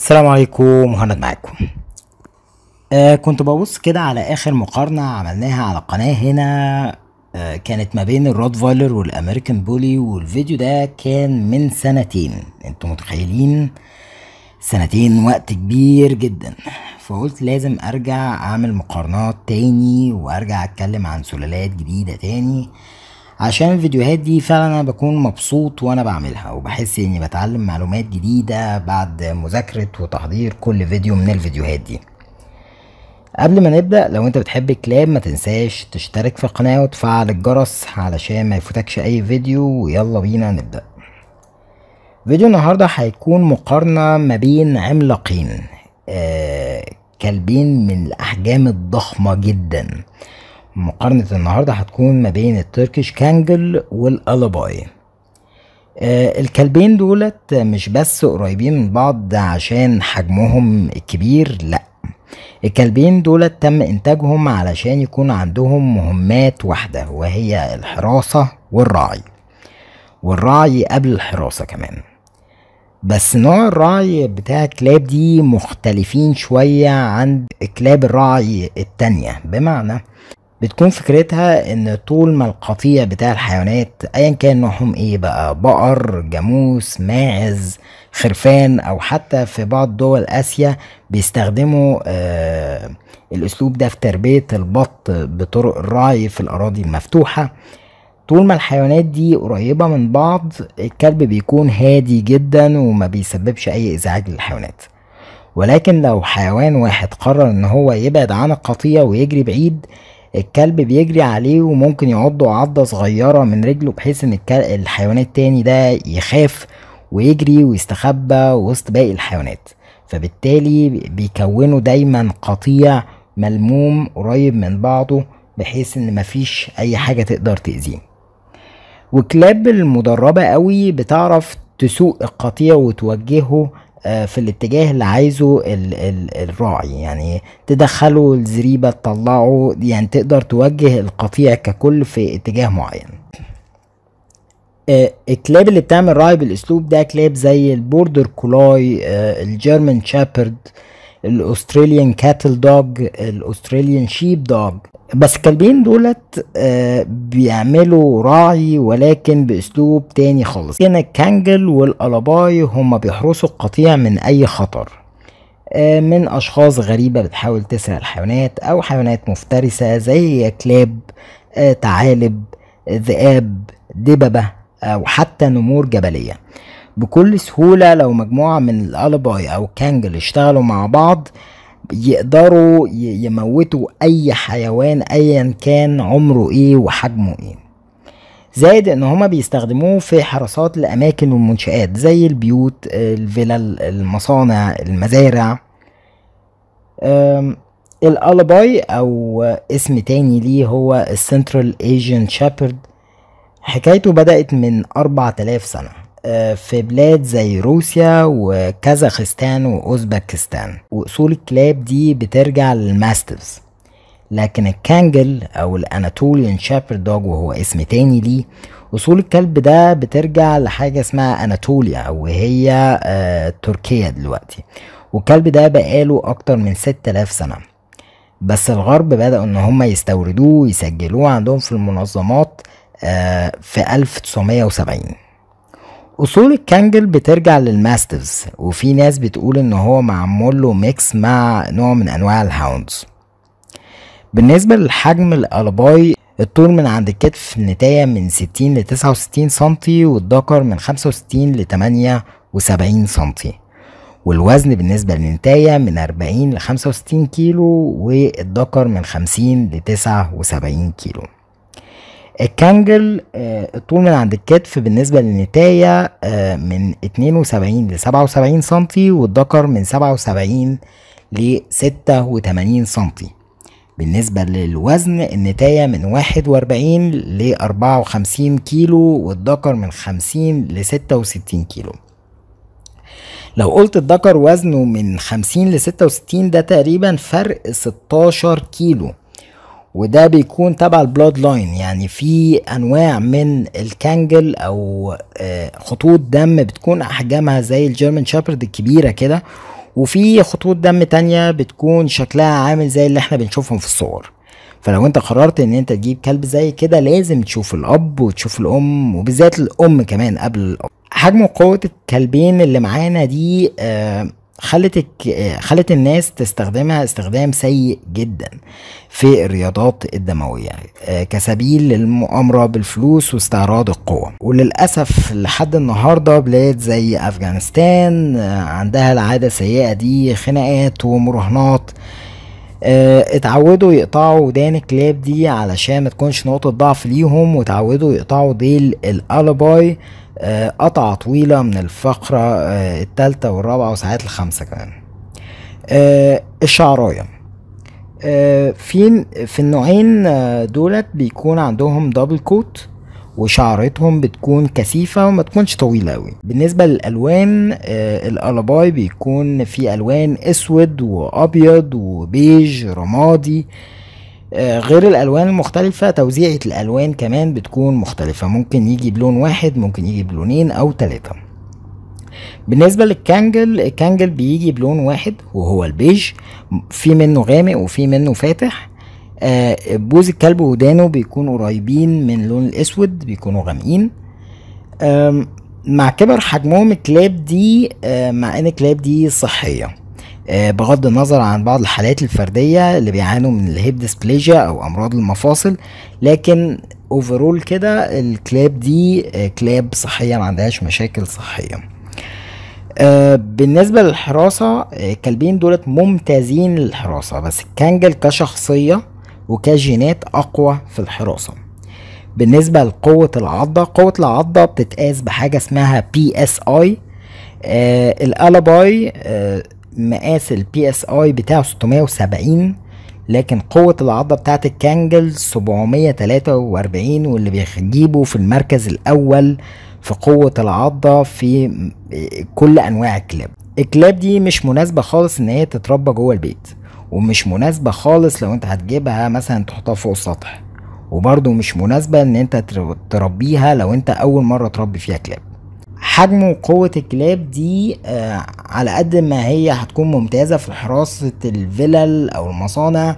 السلام عليكم مهند معاكم آه كنت ببص كده على اخر مقارنة عملناها على القناة هنا آه كانت ما بين الروتفايلر والامريكان بولي والفيديو ده كان من سنتين انتوا متخيلين سنتين وقت كبير جدا فقلت لازم ارجع اعمل مقارنات تاني وارجع اتكلم عن سلالات جديدة تاني آه عشان الفيديوهات دي فعلا انا بكون مبسوط وانا بعملها وبحس اني بتعلم معلومات جديدة بعد مذاكرة وتحضير كل فيديو من الفيديوهات دي قبل ما نبدأ لو انت بتحب الكلاب ما تنساش تشترك في القناة وتفعل الجرس علشان ما يفوتكش اي فيديو ويلا بينا نبدأ فيديو النهاردة هيكون مقارنة ما بين عملاقين آه كلبين من الأحجام الضخمة جدا مقارنة النهاردة هتكون ما بين التركيش كانجل والألاباي آه الكلبين دولت مش بس قريبين من بعض عشان حجمهم الكبير لأ الكلبين دولت تم إنتاجهم علشان يكون عندهم مهمات واحدة وهي الحراسة والرعي والرعي قبل الحراسة كمان بس نوع الرعي بتاع الكلاب دي مختلفين شوية عن كلاب الرعي التانية بمعنى بتكون فكرتها ان طول ما القطيع بتاع الحيوانات ايا كان نوعهم ايه بقى بقر جاموس ماعز خرفان او حتى في بعض دول اسيا بيستخدموا آه الاسلوب ده في تربية البط بطرق الرعي في الاراضي المفتوحة طول ما الحيوانات دي قريبة من بعض الكلب بيكون هادي جدا وما بيسببش اي ازعاج للحيوانات ولكن لو حيوان واحد قرر ان هو يبعد عن القطيع ويجري بعيد الكلب بيجري عليه وممكن يعضه عضه صغيره من رجله بحيث ان الحيوان التاني ده يخاف ويجري ويستخبى وسط باقي الحيوانات فبالتالي بيكونوا دايما قطيع ملموم قريب من بعضه بحيث ان مفيش اي حاجه تقدر تاذيه وكلاب المدربه قوي بتعرف تسوق القطيع وتوجهه آه، في الاتجاه اللي عايزه ال ال الراعي يعني تدخله الزريبة تطلعه يعني تقدر توجه القطيع ككل في اتجاه معين آه، الكلاب اللي بتعمل راعي بالاسلوب ده كلاب زي البوردر كولاي آه، الجيرمان شابرد الاستراليان كاتل دوج الاستراليان شيب دوج بس الكلبين دولت آه بيعملوا راعي ولكن باسلوب تاني خالص هنا الكانجل والالاباي هما بيحرسوا القطيع من اي خطر آه من اشخاص غريبه بتحاول تسرق الحيوانات او حيوانات مفترسه زي كلاب آه تعالب ذئاب دببه او حتى نمور جبليه بكل سهوله لو مجموعه من الالاباي او كانجل اشتغلوا مع بعض يقدروا يموتوا اي حيوان ايا كان عمره ايه وحجمه ايه زائد ان هما بيستخدموه في حراسات الاماكن والمنشآت زي البيوت الفلل المصانع المزارع الالباي او اسم تاني ليه هو السنترال ايجين شابرد حكايته بدأت من 4000 سنة في بلاد زي روسيا وكازاخستان وأوزبكستان وأصول الكلاب دي بترجع للماستفز لكن الكانجل أو الأناتوليان شابر دوج وهو اسم تاني ليه أصول الكلب ده بترجع لحاجة اسمها أناتوليا وهي آه، تركيا دلوقتي والكلب ده بقاله أكتر من 6000 سنة بس الغرب بدأوا إن هم يستوردوه ويسجلوه عندهم في المنظمات آه في 1970 اصول الكانجل بترجع للماستفز وفي ناس بتقول ان هو معمول له ميكس مع نوع من انواع الهاوندز بالنسبة للحجم الألباي الطول من عند الكتف نتاية من 60 ل 69 سنتي والذكر من 65 ل 78 سنتي والوزن بالنسبة للنتاية من 40 ل 65 كيلو والذكر من 50 ل 79 كيلو الكانجل آه، الطول من عند الكتف بالنسبة للنتاية آه، من 72 ل 77 سنتي والذكر من 77 ل 86 سنتي بالنسبة للوزن النتاية من 41 ل 54 كيلو والذكر من 50 ل 66 كيلو لو قلت الذكر وزنه من 50 ل 66 ده تقريبا فرق 16 كيلو وده بيكون تبع البلاد لاين يعني في انواع من الكانجل او آه، خطوط دم بتكون احجامها زي الجيرمن شابرد الكبيره كده وفي خطوط دم تانية بتكون شكلها عامل زي اللي احنا بنشوفهم في الصور فلو انت قررت ان انت تجيب كلب زي كده لازم تشوف الاب وتشوف الام وبالذات الام كمان قبل الاب حجم وقوة الكلبين اللي معانا دي آه خلت خلت الناس تستخدمها استخدام سيء جدا في الرياضات الدمويه كسبيل للمؤامره بالفلوس واستعراض القوه وللاسف لحد النهارده بلاد زي افغانستان عندها العاده السيئه دي خناقات ومراهنات آه، اتعودوا يقطعوا ودان الكلاب دي علشان ما تكونش نقطة ضعف ليهم واتعودوا يقطعوا ديل الالباي آه، قطعة طويلة من الفقرة آه، التالتة والرابعة وساعات الخمسة كمان الشعرايه في في النوعين دولت بيكون عندهم دبل كوت وشعرتهم بتكون كثيفة وما تكونش طويلة أوي بالنسبة للألوان آه القلباي بيكون في ألوان أسود وأبيض وبيج رمادي آه غير الألوان المختلفة توزيعة الألوان كمان بتكون مختلفة ممكن يجي بلون واحد ممكن يجي بلونين أو تلاتة بالنسبة للكانجل الكانجل بيجي بلون واحد وهو البيج في منه غامق وفي منه فاتح آه، بوز الكلب ودانه بيكونوا قريبين من اللون الاسود بيكونوا غامقين مع كبر حجمهم الكلاب دي آه، مع ان الكلاب دي صحيه آه، بغض النظر عن بعض الحالات الفرديه اللي بيعانوا من الهيب ديسبليجيا او امراض المفاصل لكن اوفرول كده الكلاب دي كلاب صحيه ما عندهاش مشاكل صحيه بالنسبة للحراسة الكلبين دولت ممتازين للحراسة بس الكنجل كشخصية وكجينات أقوى في الحراسة بالنسبة لقوة العضة قوة العضة بتتقاس بحاجة اسمها بي اس آه، اي الالاباي آه مقاس البي اس اي بتاعه 670 لكن قوة العضة بتاعت الكانجل 743 واللي بيجيبه في المركز الأول في قوة العضة في كل أنواع الكلاب الكلاب دي مش مناسبة خالص إن هي تتربى جوه البيت ومش مناسبة خالص لو انت هتجيبها مثلا تحطها فوق السطح وبرضه مش مناسبة ان انت تربيها لو انت اول مرة تربي فيها كلاب حجم وقوة الكلاب دي آه على قد ما هي هتكون ممتازة في حراسة الفلل او المصانع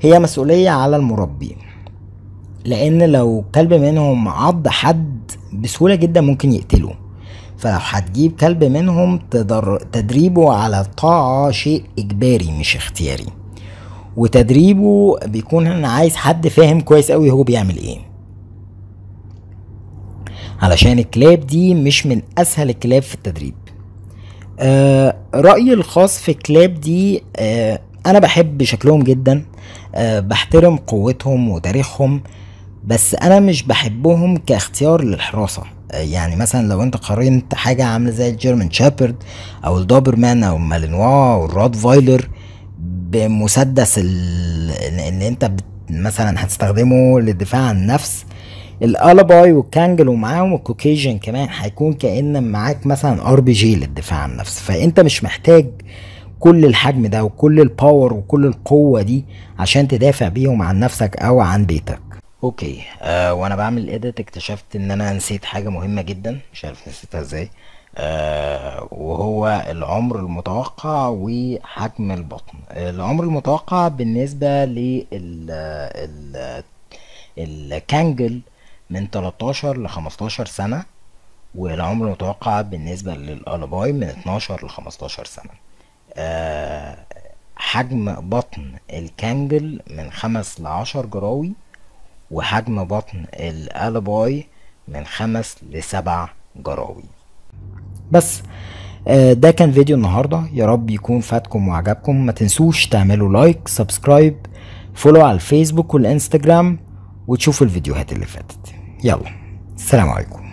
هي مسؤولية على المربي لان لو كلب منهم عض حد بسهولة جدا ممكن يقتله فهتجيب كلب منهم تدر... تدريبه على الطاعة شيء إجباري مش اختياري وتدريبه بيكون أنا عايز حد فاهم كويس قوي هو بيعمل ايه علشان الكلاب دي مش من أسهل الكلاب في التدريب آه رأيي الخاص في الكلاب دي آه أنا بحب شكلهم جدا آه بحترم قوتهم وتاريخهم آه بس انا مش بحبهم كاختيار للحراسه يعني مثلا لو انت قارنت حاجه عامله زي الجيرمان شابرد او الدوبرمان او المالينوا او الراد فايلر بمسدس ان انت مثلا هتستخدمه للدفاع عن النفس الالاباي والكانجل ومعاهم والكوكيجن كمان هيكون كان معاك مثلا ار بي جي للدفاع عن النفس فانت مش محتاج كل الحجم ده وكل الباور وكل القوه دي عشان تدافع بيهم عن نفسك او عن بيتك اوكي آه وانا بعمل اديت اكتشفت ان انا نسيت حاجه مهمه جدا مش عارف نسيتها ازاي آه وهو العمر المتوقع وحجم البطن العمر المتوقع بالنسبه لل الكانجل من 13 ل 15 سنه والعمر المتوقع بالنسبه للالباي من 12 ل 15 سنه آه حجم بطن الكانجل من 5 ل 10 جراوي وحجم بطن الالباي من خمس لسبع جراوي بس آه، ده كان فيديو النهارده يا رب يكون فاتكم وعجبكم ما تنسوش تعملوا لايك سبسكرايب فولو على الفيسبوك والانستجرام وتشوفوا الفيديوهات اللي فاتت يلا السلام عليكم